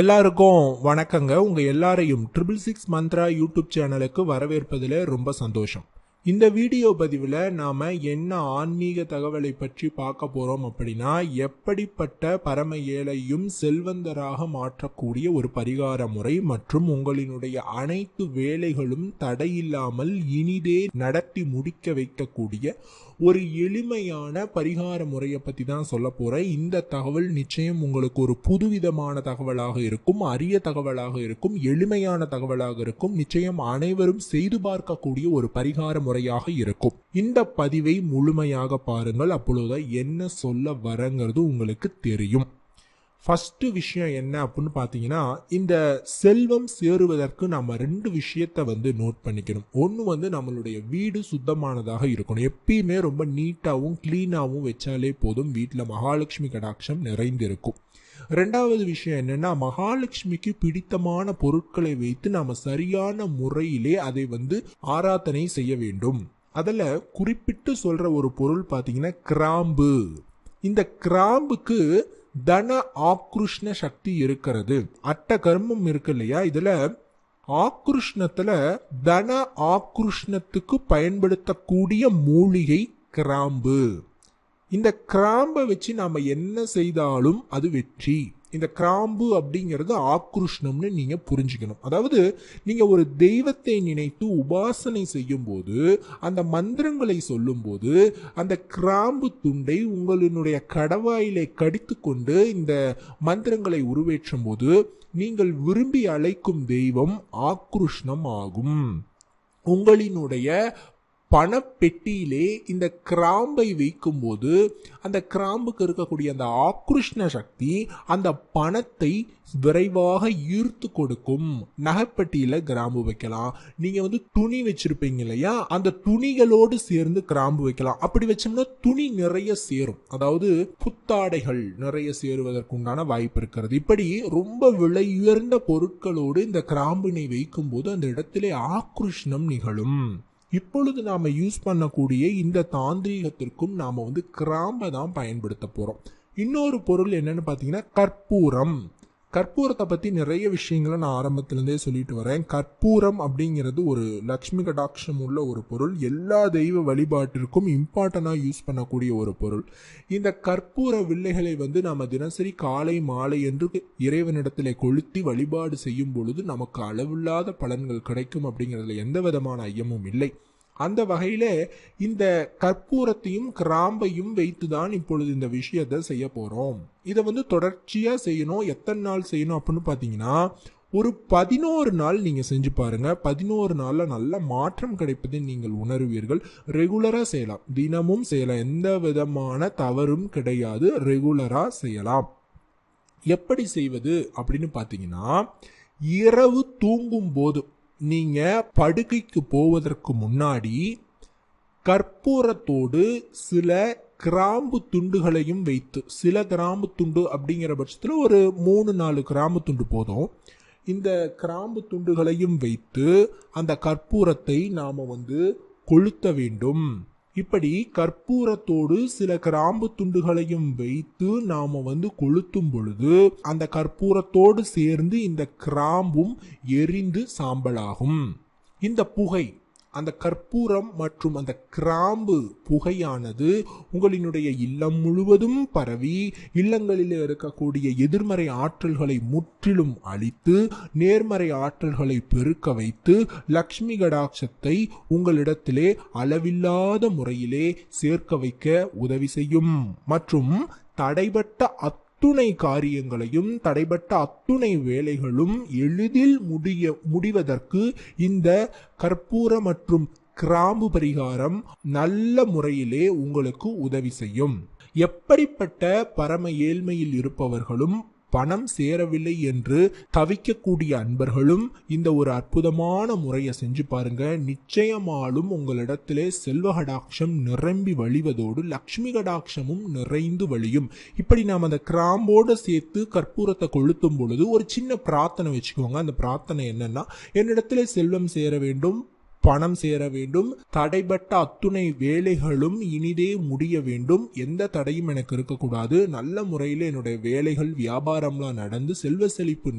எல்லாருக்கும் வணக்கங்க உங்கள் எல்லாரையும் ட்ரிபிள் சிக்ஸ் மந்த்ரா யூடியூப் சேனலுக்கு வரவேற்பதில் ரொம்ப சந்தோஷம் இந்த வீடியோ பதிவில் நாம் என்ன ஆன்மீக தகவலை பற்றி பார்க்க போகிறோம் அப்படின்னா எப்படிப்பட்ட பரம ஏழையும் செல்வந்தராக மாற்றக்கூடிய ஒரு பரிகார முறை மற்றும் உங்களினுடைய அனைத்து வேலைகளும் தடையில்லாமல் இனிதே நடத்தி முடிக்க வைக்கக்கூடிய ஒரு எளிமையான பரிகார முறையை பற்றி தான் சொல்ல போகிறேன் இந்த தகவல் நிச்சயம் உங்களுக்கு ஒரு புதுவிதமான தகவலாக இருக்கும் அரிய தகவலாக இருக்கும் எளிமையான தகவலாக இருக்கும் நிச்சயம் அனைவரும் செய்து பார்க்கக்கூடிய ஒரு பரிகார முறை முறையாக இருக்கும் இந்த பதிவை முழுமையாக பாருங்கள் அப்பொழுது என்ன சொல்ல வரங்கிறது உங்களுக்கு தெரியும் ஃபஸ்ட்டு விஷயம் என்ன அப்படின்னு பார்த்தீங்கன்னா இந்த செல்வம் சேருவதற்கு நம்ம ரெண்டு விஷயத்த வந்து நோட் பண்ணிக்கணும் ஒன்று வந்து நம்மளுடைய வீடு சுத்தமானதாக இருக்கணும் எப்பயுமே ரொம்ப நீட்டாகவும் க்ளீனாகவும் வச்சாலே போதும் வீட்டில் மகாலட்சுமி கடாட்சம் நிறைந்திருக்கும் ரெண்டாவது விஷயம் என்னென்னா மகாலட்சுமிக்கு பிடித்தமான பொருட்களை வைத்து நாம் சரியான முறையிலே அதை வந்து ஆராதனை செய்ய வேண்டும் அதில் குறிப்பிட்டு சொல்கிற ஒரு பொருள் பார்த்தீங்கன்னா கிராம்பு இந்த கிராம்புக்கு தன ஆக்ருஷ்ண சக்தி இருக்கிறது அட்ட கர்மம் இருக்கு இல்லையா இதுல ஆக்ருஷ்ணத்துல தன ஆக்ருஷ்ணத்துக்கு பயன்படுத்தக்கூடிய மூலிகை கிராம்பு இந்த கிராம்பை வச்சு நாம என்ன செய்தாலும் அது வெற்றி இந்த கிராம்பு அப்படிங்கிறது ஆக்ருஷ்ணம்னு நீங்கள் புரிஞ்சுக்கணும் அதாவது நீங்கள் ஒரு தெய்வத்தை நினைத்து உபாசனை செய்யும்போது அந்த மந்திரங்களை சொல்லும்போது அந்த கிராம்பு துண்டை உங்களினுடைய கடவாயிலை கடித்து கொண்டு இந்த மந்திரங்களை உருவேற்றும் போது நீங்கள் விரும்பி அழைக்கும் தெய்வம் ஆக்ருஷ்ணம் ஆகும் உங்களினுடைய பணப்பெட்டியிலே இந்த கிராம்பை வைக்கும்போது அந்த கிராம்புக்கு இருக்கக்கூடிய அந்த ஆக்ருஷ்ண சக்தி அந்த பணத்தை விரைவாக ஈர்த்து கொடுக்கும் நகைப்பட்டியில கிராம்பு வைக்கலாம் நீங்க வந்து துணி வச்சிருப்பீங்க இல்லையா அந்த துணிகளோடு சேர்ந்து கிராம்பு வைக்கலாம் அப்படி வச்சோம்னா துணி நிறைய சேரும் அதாவது புத்தாடைகள் நிறைய சேருவதற்கு உண்டான வாய்ப்பு இருக்கிறது இப்படி ரொம்ப விலை உயர்ந்த பொருட்களோடு இந்த கிராம்பினை வைக்கும்போது அந்த இடத்திலே ஆக்ருஷ்ணம் நிகழும் இப்பொழுது நாம் யூஸ் பண்ணக்கூடிய இந்த தாந்திரீகத்திற்கும் நாம் வந்து கிராம்பை தான் பயன்படுத்த போகிறோம் இன்னொரு பொருள் என்னென்னு பார்த்தீங்கன்னா கற்பூரம் கற்பூரத்தை பற்றி நிறைய விஷயங்களை நான் ஆரம்பத்துலேருந்தே சொல்லிட்டு வரேன் கற்பூரம் அப்படிங்கிறது ஒரு லக்ஷ்மி கடாட்சம் உள்ள ஒரு பொருள் எல்லா தெய்வ வழிபாட்டிற்கும் இம்பார்ட்டண்டாக யூஸ் பண்ணக்கூடிய ஒரு பொருள் இந்த கற்பூர வில்லைகளை வந்து நாம் தினசரி காலை மாலை என்று இறைவனிடத்தில் கொளுத்தி வழிபாடு செய்யும் பொழுது நமக்கு அளவில்லாத பலன்கள் கிடைக்கும் அப்படிங்கிறதுல எந்த விதமான ஐயமும் இல்லை அந்த வகையில இந்த கற்பூரத்தையும் கிராம்பையும் வைத்து தான் இப்பொழுது இந்த விஷயத்த செய்ய போறோம் இதை வந்து தொடர்ச்சியா செய்யணும் எத்தனை நாள் செய்யணும் அப்படின்னு பாத்தீங்கன்னா ஒரு பதினோரு நாள் நீங்கள் செஞ்சு பாருங்கள் பதினோரு நாளில் நல்ல மாற்றம் கிடைப்பதை நீங்கள் உணர்வீர்கள் ரெகுலராக செய்யலாம் தினமும் செய்யலாம் எந்த விதமான தவறும் கிடையாது ரெகுலராக செய்யலாம் எப்படி செய்வது அப்படின்னு பார்த்தீங்கன்னா இரவு தூங்கும் போது நீங்கள் படுக்கைக்கு போவதற்கு முன்னாடி கற்பூரத்தோடு சில கிராம்பு துண்டுகளையும் வைத்து சில கிராம்பு துண்டு அப்படிங்கிற பட்சத்தில் ஒரு மூணு நாலு கிராம்பு துண்டு போதும் இந்த கிராம்பு துண்டுகளையும் வைத்து அந்த கற்பூரத்தை நாம் வந்து கொளுத்த வேண்டும் இப்படி கற்பூரத்தோடு சில கிராம்பு துண்டுகளையும் வைத்து நாம வந்து கொளுத்தும் பொழுது அந்த கற்பூரத்தோடு சேர்ந்து இந்த கிராம்பும் எரிந்து சாம்பலாகும் இந்த புகை அந்த கற்பூரம் மற்றும் அந்த கிராம்பு புகையானது உங்களினுடைய இல்லம் முழுவதும் பரவி இல்லங்களிலே இருக்கக்கூடிய எதிர்மறை ஆற்றல்களை முற்றிலும் அழித்து நேர்மறை ஆற்றல்களை பெருக்க வைத்து லக்ஷ்மி கடாட்சத்தை உங்களிடத்திலே அளவில்லாத முறையிலே சேர்க்க வைக்க உதவி செய்யும் மற்றும் தடைபட்ட அத் அத்துணை காரியங்களையும் தடைபட்ட அத்துணை வேலைகளும் எளிதில் முடிய முடிவதற்கு இந்த கற்பூர மற்றும் கிராம்பு பரிகாரம் நல்ல முறையிலே உங்களுக்கு உதவி செய்யும் எப்படிப்பட்ட பரம ஏழ்மையில் இருப்பவர்களும் பணம் சேரவில்லை என்று தவிக்கக்கூடிய அன்பர்களும் இந்த ஒரு அற்புதமான முறையை செஞ்சு பாருங்க நிச்சயமாலும் உங்களிடத்திலே செல்வ கடாட்சம் நிரம்பி வழிவதோடு லக்ஷ்மி கடாட்சமும் நிறைந்து வழியும் இப்படி நாம் அந்த கிராம்போடு சேர்த்து கற்பூரத்தை கொளுத்தும் பொழுது ஒரு சின்ன பிரார்த்தனை வச்சுக்கோங்க அந்த பிரார்த்தனை என்னன்னா என்னிடத்திலே செல்வம் சேர வேண்டும் பணம் சேர வேண்டும் தடைபட்ட அத்துணை வேலைகளும் இனிதே முடிய வேண்டும் எந்த தடையும் எனக்கு இருக்கக்கூடாது நல்ல முறையில் என்னுடைய வேலைகள் வியாபாரம்லாம் நடந்து செல்வ செழிப்பு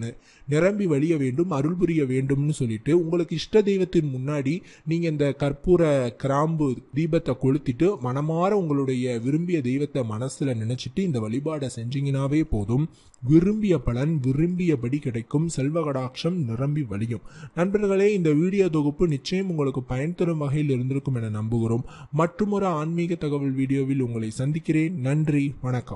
நிரம்பி வழிய வேண்டும் அருள் புரிய வேண்டும்னு சொல்லிட்டு உங்களுக்கு இஷ்ட தெய்வத்தின் முன்னாடி நீங்கள் இந்த கற்பூர கிராம்பு தீபத்தை கொளுத்திட்டு மனமாற உங்களுடைய விரும்பிய தெய்வத்தை மனசில் நினச்சிட்டு இந்த வழிபாடை செஞ்சீங்கன்னாவே போதும் விரும்பிய பலன் விரும்பியபடி கிடைக்கும் செல்வ கடாட்சம் நிரம்பி வழியும் நண்பர்களே இந்த வீடியோ தொகுப்பு நிச்சயம் உங்களுக்கு பயன் தரும் வகையில் இருந்திருக்கும் என நம்புகிறோம் மற்றும் ஒரு ஆன்மீக தகவல் வீடியோவில் உங்களை சந்திக்கிறேன் நன்றி வணக்கம்